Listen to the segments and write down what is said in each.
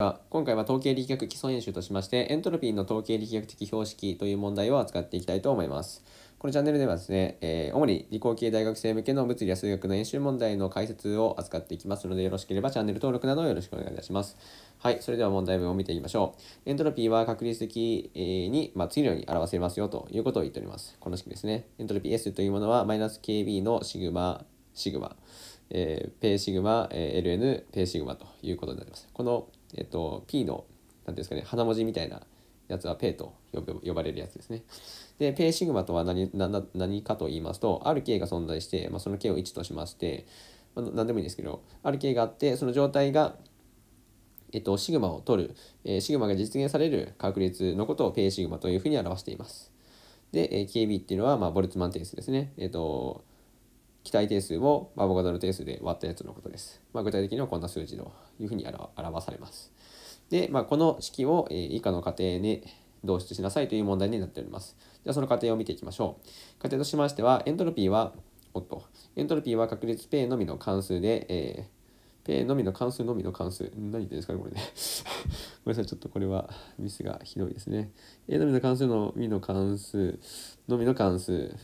今回は統計力学基礎演習としまして、エントロピーの統計力学的標識という問題を扱っていきたいと思います。このチャンネルではですね、えー、主に理工系大学生向けの物理や数学の演習問題の解説を扱っていきますので、よろしければチャンネル登録などよろしくお願いいたします。はい、それでは問題文を見ていきましょう。エントロピーは確率的に、まあ、次のように表せますよということを言っております。この式ですね。エントロピー S というものは、マイナス KB のシグマ、シグマ、えー、ペーシグマ、えー、LN、ペーシグマということになります。このえっと、P の、何ていうんですかね、花文字みたいなやつはペイと呼ぶ呼ばれるやつですね。で、ペーシグマとは何何かと言いますと、ある K が存在して、まあ、その K を1としまして、まあ、何でもいいんですけど、ある K があって、その状態が、えっと、シグマを取る、えー、シグマが実現される確率のことをペーシグマというふうに表しています。で、え KB っていうのは、まあ、ボルツマン定数ですね。えっと、期待定数をアボガドの定数で割ったやつのことです。まあ、具体的にはこんな数字というふうに表されます。で、まあ、この式を以下の仮定に導出しなさいという問題になっております。じゃあその仮定を見ていきましょう。仮定としましては、エントロピーは、おっと、エントロピーは確率 P のみの関数で、えー、P のみの関数のみの関数。何言ってんですかね、これね。ごめんなさい、ちょっとこれはミスがひどいですね。A のみの関数のみの関数のみの関数。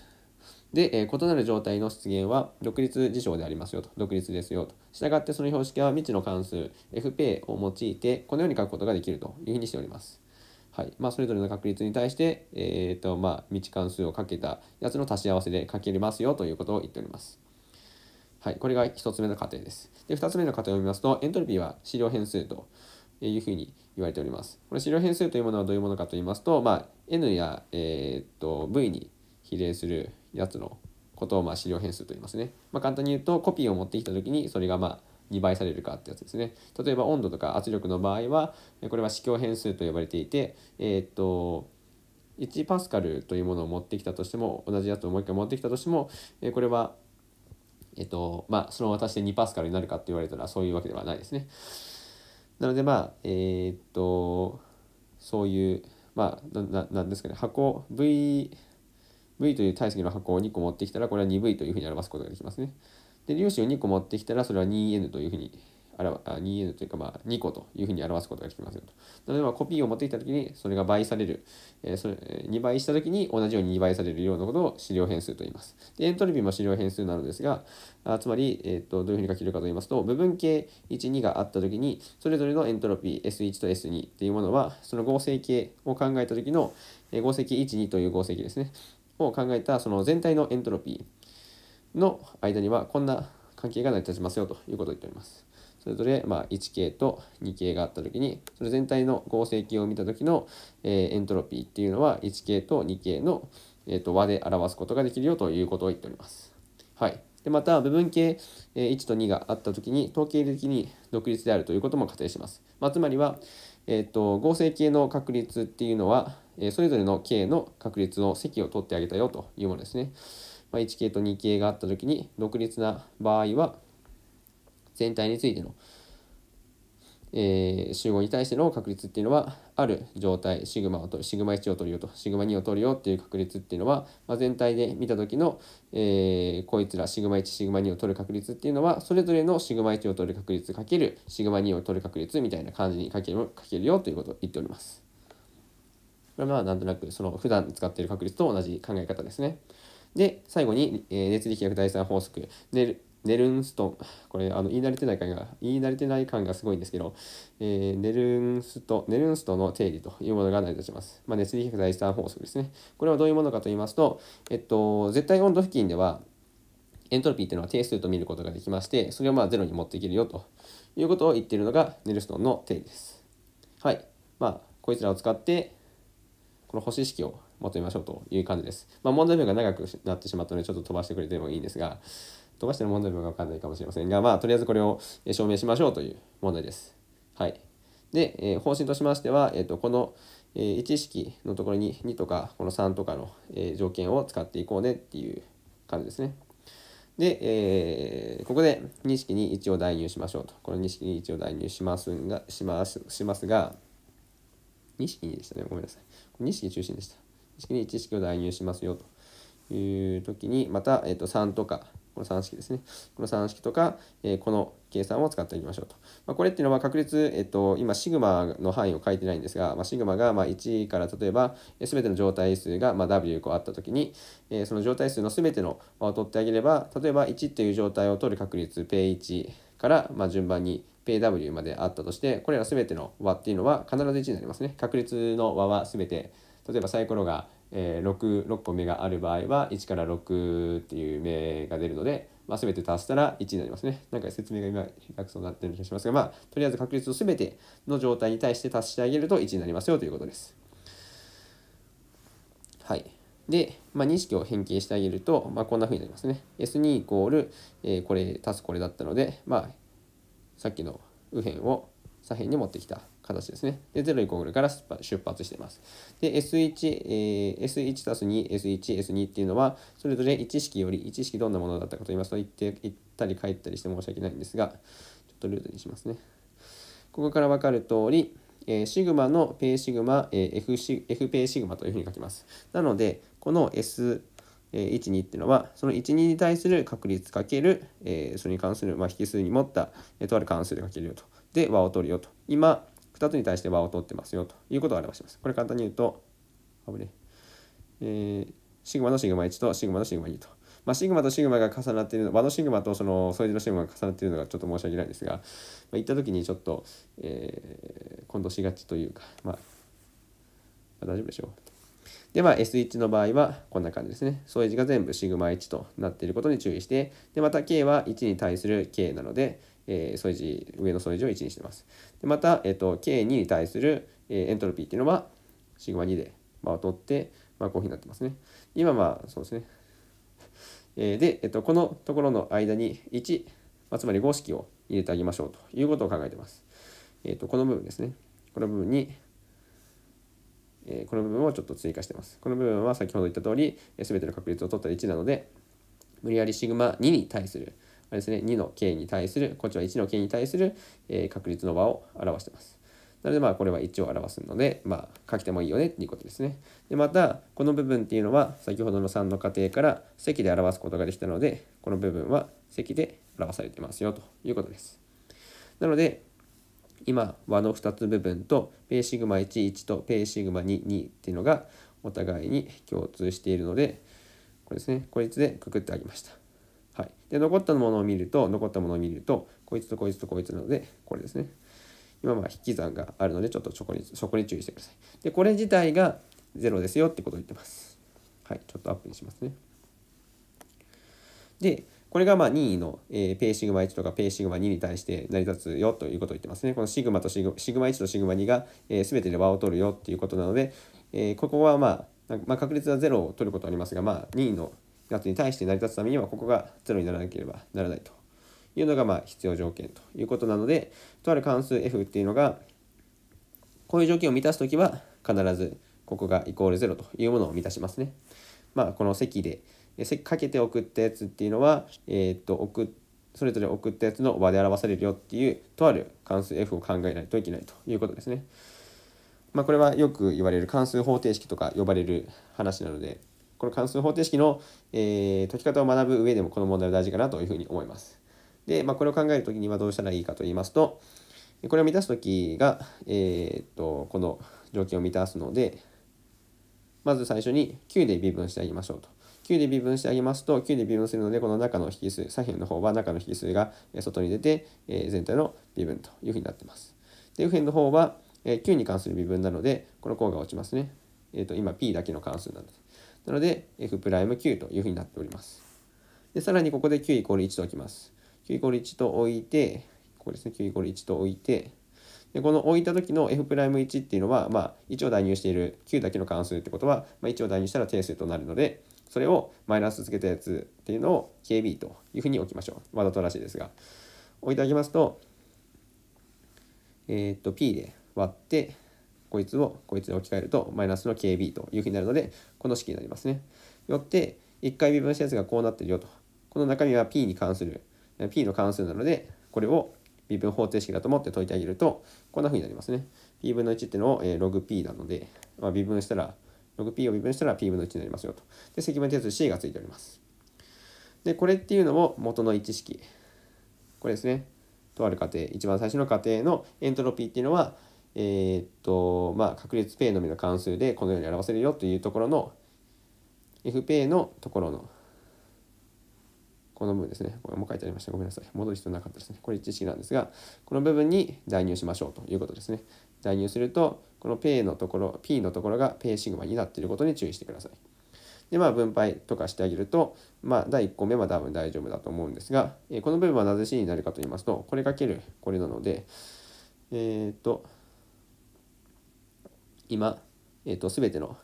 で、え異なる状態の出現は独立事象でありますよと、独立ですよと。従ってその標識は未知の関数 fp を用いて、このように書くことができるというふうにしております。はいまあ、それぞれの確率に対して、えーとまあ、未知関数をかけたやつの足し合わせで書けれますよということを言っております。はい、これが1つ目の仮定です。で、2つ目の仮定を見ますと、エントロピーは資料変数というふうに言われております。これ資料変数というものはどういうものかと言いますと、まあ、n や、えー、と v に比例するやつのことをまあ資料変数と言いますね。まあ、簡単に言うとコピーを持ってきた時にそれがまあ2倍されるかってやつですね。例えば温度とか圧力の場合はこれは視況変数と呼ばれていて、えー、っと1パスカルというものを持ってきたとしても同じやつをもう一回持ってきたとしても、えこれはえっとまあそのまま足して2パスカルになるかって言われたらそういうわけではないですね。なのでまあえー、っとそういうまあなななんですかね箱 V V という体積の箱を2個持ってきたら、これは 2V というふうに表すことができますね。で、粒子を2個持ってきたら、それは 2N というふうに表、2N というか、まあ、2個というふうに表すことができますよと。なので、コピーを持ってきたときに、それが倍される、えー、それ2倍したときに同じように2倍される量のことを資料変数と言います。で、エントロピーも資料変数なのですが、あつまり、えー、っと、どういうふうに書けるかと言いますと、部分形1、2があったときに、それぞれのエントロピー S1 と S2 っていうものは、その合成系を考えたときの、え合成形1、2という合成形ですね。を考えたその全体のエントロピーの間にはこんな関係が成り立ちますよということを言っております。それぞれま 1K と 2K があった時にそれ全体の合成系を見た時のえエントロピーっていうのは 1K と 2K のえと和で表すことができるよということを言っております。はい、でまた部分形1と2があった時に統計的に独立であるということも仮定します。まあ、つまりは、えーと、合成系の確率っていうのは、えー、それぞれの k の確率の積を取ってあげたよというものですね。まあ、1k と 2k があった時に独立な場合は全体についてのえー、集合に対しての確率っていうのはある状態シグマを取るシグマ1を取るよとシグマ2を取るよっていう確率っていうのは、まあ、全体で見た時の、えー、こいつらシグマ1シグマ2を取る確率っていうのはそれぞれのシグマ1を取る確率かけるシグマ2を取る確率みたいな感じにかけるかけるよということを言っております。これはまあなんとなくその普段使っている確率と同じ考え方ですね。で最後に、えー、熱力学第3法則ネルンストン、これ、あの、言い慣れてない感が、言い慣れてない感がすごいんですけど、えー、ネルンスト、ネルンストの定理というものが成り立ちます。まあ、熱力学第3法則ですね。これはどういうものかと言いますと、えっと、絶対温度付近では、エントロピーっていうのは定数と見ることができまして、それをまあゼロに持っていけるよということを言っているのがネルストンの定理です。はい。まあ、こいつらを使って、この星式を求めましょうという感じです。まあ、問題文が長くなってしまったので、ちょっと飛ばしてくれてもいいんですが、飛ばしてる問題文が分かんないかもしれませんが、まあ、とりあえずこれを証明しましょうという問題です。はい。で、え方針としましては、えっ、と、この、えー、1式のところに2とか、この3とかの、え条件を使っていこうねっていう感じですね。で、えー、ここで2式に1を代入しましょうと。この2式に1を代入しますが、しますしますが、2式にでしたね。ごめんなさい。2式中心でした。2式に1式を代入しますよという時に、また、えー、と3とか、この算式ですね。この算式とか、えー、この計算を使っていきましょうと。まあ、これっていうのは確率、えっと、今、シグマの範囲を書いてないんですが、まあ、シグマがま1から例えば、すべての状態数がま W 個あったときに、えー、その状態数のすべてのを取ってあげれば、例えば1っていう状態を取る確率、P1 からま順番に PW まであったとして、これらすべての和っていうのは必ず1になりますね。確率の和はすべて、例えばサイコロがえー、6, 6個目がある場合は1から6っていう目が出るので、まあ、全て足したら1になりますね。なんか説明が今下手くそになってる気がしますが、まあ、とりあえず確率を全ての状態に対して足してあげると1になりますよということです。はい。で、まあ、認識を変形してあげると、まあ、こんな風になりますね。S2 イコール、えー、これ足すこれだったので、まあ、さっきの右辺を左辺に持ってきた。形ですね。で、0イコールから出発しています。で、S1、えー、S1 たす2、S1、S2 っていうのは、それぞれ1式より1式どんなものだったかと言いますと、行って行ったり帰ったりして申し訳ないんですが、ちょっとルートにしますね。ここから分かる通り、えー、シグマの P シグマ、えー、F, F ペシグマというふうに書きます。なので、この S、えー、12っていうのはその12に対する確率かける、えー、それに関する、まあ、引数に持った、えー、とある関数で書けるよとで和を取るよと今、2つに対して和を取ってますよということを表します。これ簡単に言うと、危ねえー、シグマのシグマ1とシグマのシグマ2と。まあ、シグマとシグマが重なっているの、和のシグマとその添い字のシグマが重なっているのがちょっと申し訳ないですが、まあ、言ったときにちょっと、えー、混同しがちというか、まあ、まあ、大丈夫でしょう。で、まあ、S1 の場合はこんな感じですね。添い字が全部シグマ1となっていることに注意して、で、また K は1に対する K なので、え添字、上の添い字を1にしてます。でまた、えっ、ー、と、K2 に対する、えー、エントロピーっていうのは、シグマ2で、まあ、取って、まあ、こういうふうになってますね。今、まあ、そうですね。えー、で、えっと、このところの間に1、まあ、つまり5式を入れてあげましょうということを考えてます。えっと、この部分ですね。この部分に、えー、この部分をちょっと追加してます。この部分は先ほど言った通り、す、え、べ、ての確率を取った1なので、無理やりシグマ2に対する、あれですね、2の k に対する、こっちは1の k に対する、え確率の和を表してます。なのでまあこれは1を表すので、まあ、書きてもいいよねっていうことですね。でまたこの部分っていうのは先ほどの3の過程から積で表すことができたのでこの部分は積で表されてますよということです。なので今和の2つ部分と P シグマ11と P シグマ22っていうのがお互いに共通しているのでこれですねこいつでくくってあげました。はい、で残ったものを見ると残ったものを見るとこいつとこいつとこいつなのでこれですね今まあ引き算があるのでちょっとそこにそこに注意してくださいでこれ自体が0ですよってことを言ってますはいちょっとアップにしますねでこれがまあ任意の、えー、ペイシグマ1とかペイシグマ2に対して成り立つよということを言ってますね。このシグマとシグシグマ1とシグマ2が、えー、全てで和を取るよっていうことなので、えー、ここはまあ、まあ、確率は0を取ることはありますが、まあ、任意の圧に対して成り立つためにはここが0にならなければならないというのがまあ必要条件ということなのでとある関数 f っていうのがこういう条件を満たす時は必ずここがイコール0というものを満たしますね。まあ、この席でかけて送ったやつっていうのは、えー、っと送それぞれ送ったやつの和で表されるよっていうとある関数 f を考えないといけないということですね。まあ、これはよく言われる関数方程式とか呼ばれる話なのでこの関数方程式の、えー、解き方を学ぶ上でもこの問題は大事かなというふうに思います。で、まあ、これを考えるときにはどうしたらいいかと言いますと、これを満たすときが、えー、っと、この条件を満たすので、まず最初に9で微分してあげましょうと。9で微分してあげますと、9で微分するので、この中の引数、左辺の方は中の引数が外に出て、えー、全体の微分というふうになってます。で、右辺の方は、えー、9に関する微分なので、この項が落ちますね。えっ、ー、と、今 P だけの関数なので。なので F'Q というふうになっております。で、さらにここで Q イコール1と置きます。Q イコール1と置いて、ここですね、Q イコール1と置いて、でこの置いた時の F'1 っていうのは、まあ、1を代入している Q だけの関数ってことは、まあ、1を代入したら定数となるので、それをマイナスつけたやつっていうのを KB というふうに置きましょう。わざとらしいですが。置いてあげますと、えー、っと、P で割って、こいつをこいつに置き換えるとマイナスの KB というふうになるのでこの式になりますね。よって1回微分したやつがこうなってるよとこの中身は P に関する P の関数なのでこれを微分方程式だと思って解いてあげるとこんなふうになりますね。P 分の1っていうのを、えー、ログ P なので、まあ、微分したらログ P を微分したら P 分の1になりますよと。で積分定数 C がついております。でこれっていうのも元の1式これですね。とある過程一番最初の過程のエントロピーっていうのはえー、っと、まあ、確率 P のみの関数でこのように表せるよというところの FP のところのこの部分ですね。これも書いてありました。ごめんなさい。戻る必要なかったですね。これ知識なんですが、この部分に代入しましょうということですね。代入すると、この P のところ、P のところが P シグマになっていることに注意してください。で、まあ、分配とかしてあげると、まあ、第1個目は多分大丈夫だと思うんですが、えこの部分はなぜ C になるかと言いますと、これかけるこれなので、えっ、と、今、えっ、ー、と、すべての、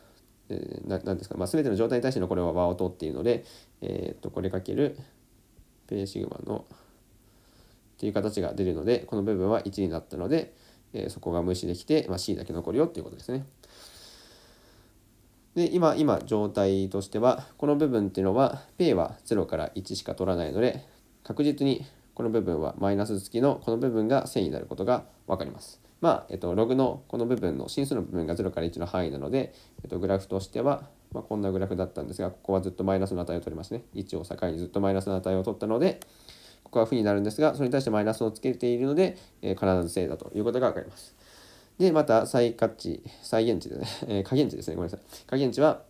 えー、なですか、まあ、すべての状態に対してのこれは和音っていうので、えっ、ー、と、これかける、ペーシグマの、っていう形が出るので、この部分は1になったので、えそこが無視できて、まあ、C だけ残るよっていうことですね。で、今、今、状態としては、この部分っていうのは、P は0から1しか取らないので、確実にこの部分はマイナス付きのこの部分が線になることが分かります。まあ、えっと、ログのこの部分の真数の部分が0から1の範囲なので、えっと、グラフとしては、まあ、こんなグラフだったんですが、ここはずっとマイナスの値を取りますね。1を境にずっとマイナスの値を取ったので、ここは負になるんですが、それに対してマイナスをつけているので、えー、必ず正だということがわかります。で、また、再価値、再現値でね、えー、加減値ですね、ごめんなさい。加減値は、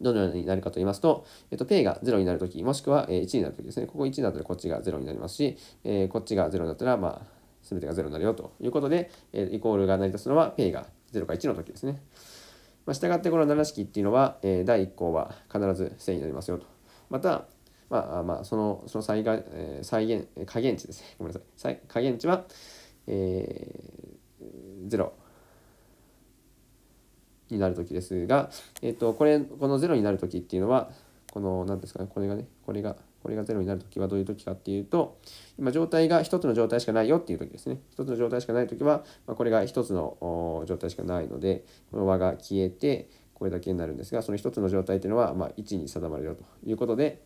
どのようになるかと言いますと、えっと、ペイが0になるとき、もしくは1になるときですね。ここ1なったらこっちが0になりますし、えー、こっちが0なったら、まあ、全てが0になるよということで、えイコールが成り立つのは P が0か1の時ですね。まあ、従ってこの7式っていうのは、えー、第1項は必ず正になりますよと。また、まあ、まあそのその再が、えー、再現、加減値ですね。ごめんなさい。加減値は、えー、0になる時ですが、えーと、とこれこの0になる時っていうのは、この何ですかねこれがねこれがこれが0になる時はどういう時かっていうと今状態が1つの状態しかないよっていう時ですね1つの状態しかない時は、まこれが1つの状態しかないのでこの和が消えてこれだけになるんですがその1つの状態っていうのは、ま1に定まるよということで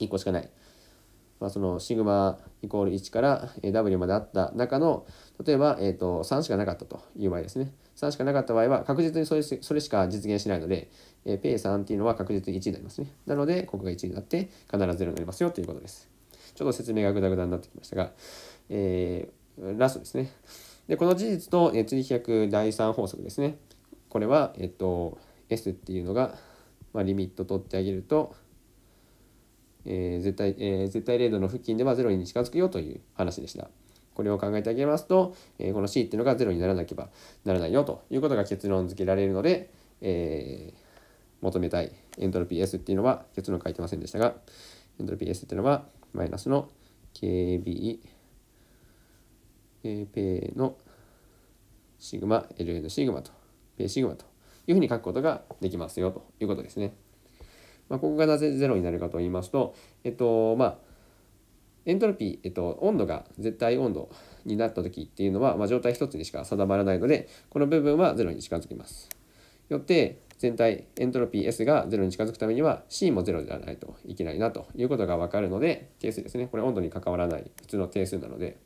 1個しかない。まあ、そのシグマイコール1から W まであった中の例えば、えー、と3しかなかったという場合ですね。3しかなかった場合は確実にそれそれしか実現しないので、えー、ペイ3っていうのは確実に1になりますね。なので、ここが1になって必ず0になりますよということです。ちょっと説明がぐだぐだになってきましたが、えー、ラストですね。で、この事実と、えー、追百第3法則ですね。これは、えっ、ー、と、S っていうのが、まあ、リミット取ってあげると、えー、絶対、えー、絶対0度の付近では0に近づくよという話でした。これを考えてあげますと、えー、この C っていうのが0にならなければならないよということが結論付けられるので、えー、求めたいエントロピー S っていうのは結論書いてませんでしたが、エントロピー S っていうのはマイナスの KB、え p ペのシグマ LN シグマと、ペシグマというふうに書くことができますよということですね。まあ、ここがなぜ0になるかと言いますと、えっと、まあ、エントロピー、えっと、温度が絶対温度になった時っていうのは、まあ、状態一つにしか定まらないので、この部分は0に近づきます。よって、全体エントロピー S が0に近づくためには C も0ではないといけないなということが分かるので、定数ですね。これ温度に関わらない普通の定数なので、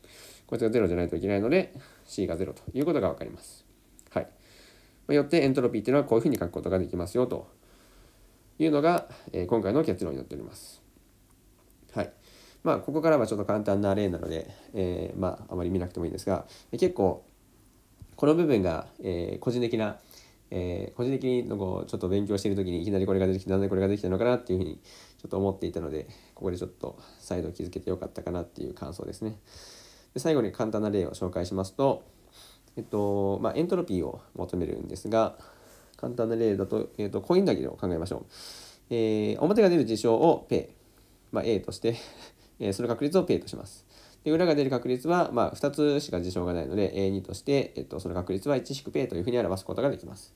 こいつが0じゃないといけないので、C が0ということが分かります。はい。よってエントロピーっていうのはこういうふうに書くことができますよというのが、え今回の結論になっております。はい。まあここからはちょっと簡単な例なので、えー、まああまり見なくてもいいんですが結構この部分が、えー、個人的な、えー、個人的にのこうちょっと勉強している時にいきなりこれが出てきてなんでこれができたのかなっていうふうにちょっと思っていたのでここでちょっと再度気づけてよかったかなっていう感想ですね。で最後に簡単な例を紹介しますと、えっとまあ、エントロピーを求めるんですが簡単な例だと,、えっとコインだけを考えましょう。えー、表が出る事象をペまあ、A としてえその確率を P とします。で裏が出る確率は、まあ、2つしか事象がないので A2 として、えっと、その確率は 1-P というふうに表すことができます。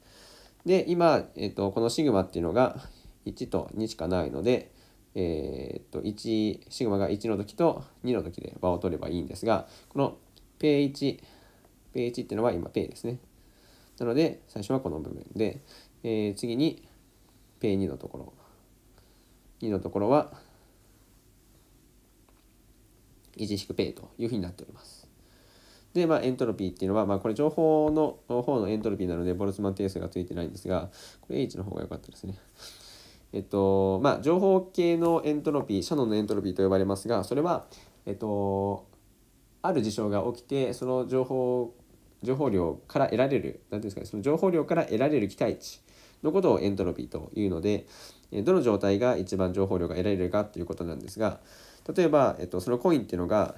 で今、えっと、このシグマっていうのが1と2しかないので、えー、っと1シグマが1の時と2の時で場を取ればいいんですがこの P1 P1 っていうのは今 P ですね。なので最初はこの部分で、えー、次に P2 のところ2のところはペイというふうになっております。で、まあ、エントロピーっていうのは、まあ、これ情報の方のエントロピーなので、ボルツマン定数がついてないんですが、これ H の方が良かったですね。えっと、まあ、情報系のエントロピー、シャノンのエントロピーと呼ばれますが、それは、えっと、ある事象が起きて、その情報、情報量から得られる、何ていうんですかね、その情報量から得られる期待値のことをエントロピーというので、どの状態が一番情報量が得られるかということなんですが、例えば、えっと、そのコインっていうのが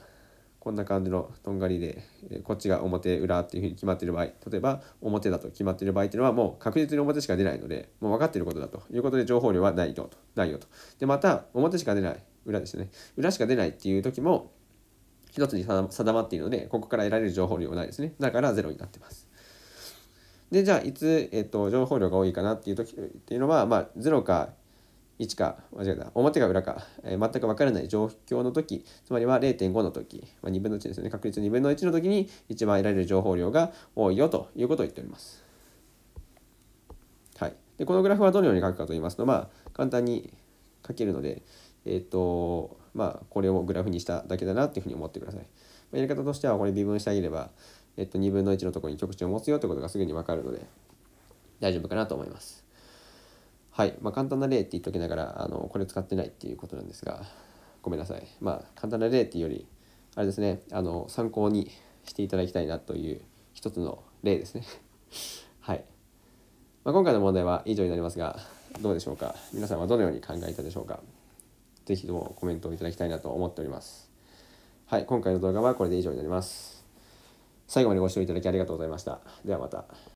こんな感じのとんがりで、えこっちが表裏っていうふうに決まってる場合例えば表だと決まってる場合っていうのはもう確実に表しか出ないのでもう分かってることだということで情報量はないよとないよとでまた表しか出ない裏ですね裏しか出ないっていう時も一つに定まっているのでここから得られる情報量はないですねだから0になってますでじゃあいつ、えっと、情報量が多いかなっていう時っていうのは、まあ、0か1か間違えた表か裏か、えー、全く分からない状況の時つまりは0.5の時、まあ、2分の1ですね確率2分の1の時に一番得られる情報量が多いよということを言っております。はい、でこのグラフはどのように書くかと言いますとまあ簡単に書けるのでえっ、ー、とまあこれをグラフにしただけだなというふうに思ってください。まあ、やり方としてはこれ微分してあげれば、えっ、ー、と、2分の1のところに極値を持つよということがすぐに分かるので大丈夫かなと思います。はい、まあ、簡単な例って言っときながらあのこれ使ってないっていうことなんですがごめんなさいまあ簡単な例っていうよりあれですねあの参考にしていただきたいなという一つの例ですね はい、まあ、今回の問題は以上になりますがどうでしょうか皆さんはどのように考えたでしょうか是非ともコメントをいただきたいなと思っておりますはい今回の動画はこれで以上になります最後までご視聴いただきありがとうございましたではまた